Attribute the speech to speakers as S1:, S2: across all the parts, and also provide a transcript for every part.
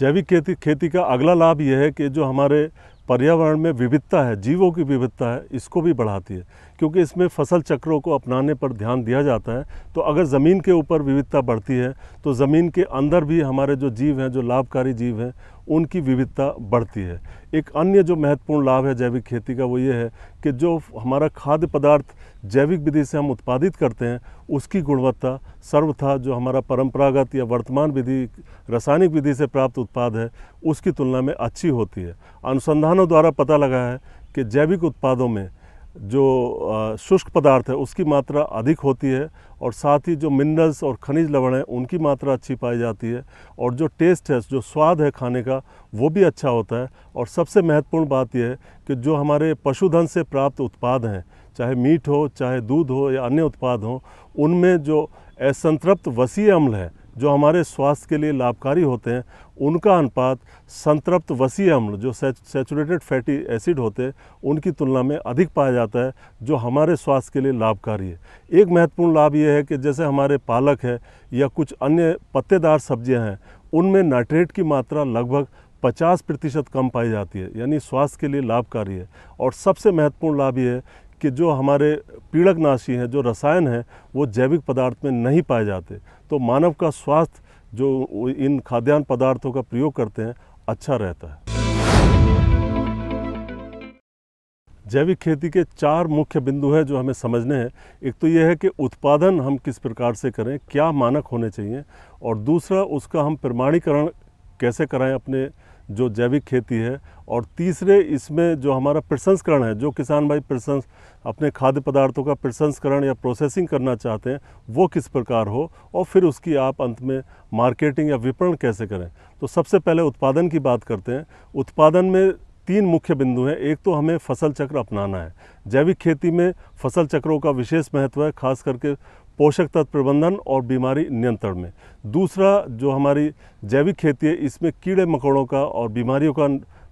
S1: जैविक खेती खेती का अगला लाभ यह है कि जो हमारे पर्यावरण में विविधता है जीवों की विविधता है इसको भी बढ़ाती है क्योंकि इसमें फसल चक्रों को अपनाने पर ध्यान दिया जाता है तो अगर ज़मीन के ऊपर विविधता बढ़ती है तो ज़मीन के अंदर भी हमारे जो जीव हैं जो लाभकारी जीव हैं उनकी विविधता बढ़ती है एक अन्य जो महत्वपूर्ण लाभ है जैविक खेती का वो ये है कि जो हमारा खाद्य पदार्थ जैविक विधि से हम उत्पादित करते हैं उसकी गुणवत्ता सर्वथा जो हमारा परंपरागत या वर्तमान विधि रासायनिक विधि से प्राप्त उत्पाद है उसकी तुलना में अच्छी होती है अनुसंधानों द्वारा पता लगा है कि जैविक उत्पादों में जो शुष्क पदार्थ है उसकी मात्रा अधिक होती है और साथ ही जो मिनरल्स और खनिज लवण है उनकी मात्रा अच्छी पाई जाती है और जो टेस्ट है जो स्वाद है खाने का वो भी अच्छा होता है और सबसे महत्वपूर्ण बात यह है कि जो हमारे पशुधन से प्राप्त उत्पाद हैं चाहे मीट हो चाहे दूध हो या अन्य उत्पाद हों उनमें जो असंतृप्त वसी अम्ल है जो हमारे स्वास्थ्य के लिए लाभकारी होते हैं उनका अनुपात संतृप्त वसी अम्ल जो सेचुरेटेड फैटी एसिड होते हैं उनकी तुलना में अधिक पाया जाता है जो हमारे स्वास्थ्य के लिए लाभकारी है एक महत्वपूर्ण लाभ ये है कि जैसे हमारे पालक है या कुछ अन्य पत्तेदार सब्जियां हैं उनमें नाइट्रेट की मात्रा लगभग 50 प्रतिशत कम पाई जाती है यानी स्वास्थ्य के लिए लाभकारी है और सबसे महत्वपूर्ण लाभ ये है कि जो हमारे पीड़कनाशी हैं जो रसायन हैं वो जैविक पदार्थ में नहीं पाए जाते तो मानव का स्वास्थ्य जो इन खाद्यान्न पदार्थों का प्रयोग करते हैं अच्छा रहता है जैविक खेती के चार मुख्य बिंदु हैं जो हमें समझने हैं एक तो यह है कि उत्पादन हम किस प्रकार से करें क्या मानक होने चाहिए और दूसरा उसका हम प्रमाणीकरण कैसे कराएं अपने जो जैविक खेती है और तीसरे इसमें जो हमारा प्रसंस्करण है जो किसान भाई प्रसंस अपने खाद्य पदार्थों का प्रसंस्करण या प्रोसेसिंग करना चाहते हैं वो किस प्रकार हो और फिर उसकी आप अंत में मार्केटिंग या विपणन कैसे करें तो सबसे पहले उत्पादन की बात करते हैं उत्पादन में तीन मुख्य बिंदु हैं एक तो हमें फसल चक्र अपनाना है जैविक खेती में फसल चक्रों का विशेष महत्व है खास करके पोषक तत्व प्रबंधन और बीमारी नियंत्रण में दूसरा जो हमारी जैविक खेती है इसमें कीड़े मकोड़ों का और बीमारियों का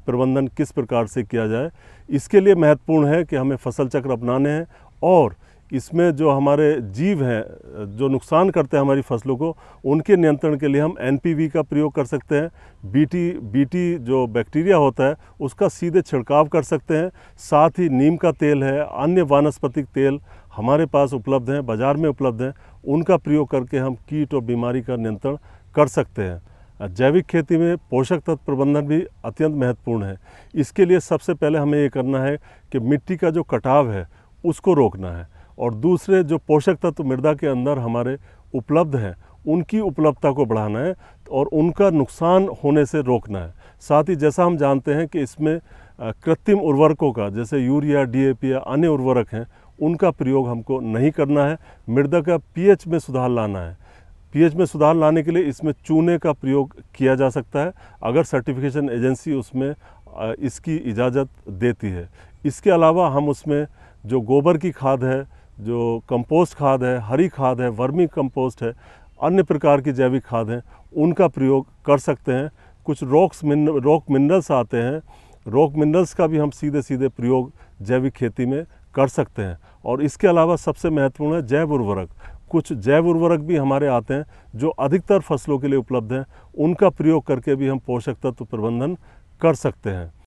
S1: प्रबंधन किस प्रकार से किया जाए इसके लिए महत्वपूर्ण है कि हमें फसल चक्र अपनाने हैं और इसमें जो हमारे जीव हैं जो नुकसान करते हैं हमारी फसलों को उनके नियंत्रण के लिए हम एनपीवी का प्रयोग कर सकते हैं बीटी बीटी जो बैक्टीरिया होता है उसका सीधे छिड़काव कर सकते हैं साथ ही नीम का तेल है अन्य वानस्पतिक तेल हमारे पास उपलब्ध हैं बाज़ार में उपलब्ध हैं उनका प्रयोग करके हम कीट और बीमारी का नियंत्रण कर सकते हैं जैविक खेती में पोषक तत्व प्रबंधन भी अत्यंत महत्वपूर्ण है इसके लिए सबसे पहले हमें ये करना है कि मिट्टी का जो कटाव है उसको रोकना है और दूसरे जो पोषक तत्व मृदा के अंदर हमारे उपलब्ध हैं उनकी उपलब्धता को बढ़ाना है और उनका नुकसान होने से रोकना है साथ ही जैसा हम जानते हैं कि इसमें कृत्रिम उर्वरकों का जैसे यूरिया डीएपी या अन्य उर्वरक हैं उनका प्रयोग हमको नहीं करना है मृदा का पीएच में सुधार लाना है पीएच में सुधार लाने के लिए इसमें चूने का प्रयोग किया जा सकता है अगर सर्टिफिकेशन एजेंसी उसमें इसकी इजाज़त देती है इसके अलावा हम उसमें जो गोबर की खाद है जो कंपोस्ट खाद है हरी खाद है वर्मी कंपोस्ट है अन्य प्रकार की जैविक खाद हैं उनका प्रयोग कर सकते हैं कुछ रॉक्स मिन रॉक मिनरल्स आते हैं रॉक मिनरल्स का भी हम सीधे सीधे प्रयोग जैविक खेती में कर सकते हैं और इसके अलावा सबसे महत्वपूर्ण है जैव उर्वरक कुछ जैव उर्वरक भी हमारे आते हैं जो अधिकतर फसलों के लिए उपलब्ध हैं उनका प्रयोग करके भी हम पोषक तत्व प्रबंधन कर सकते हैं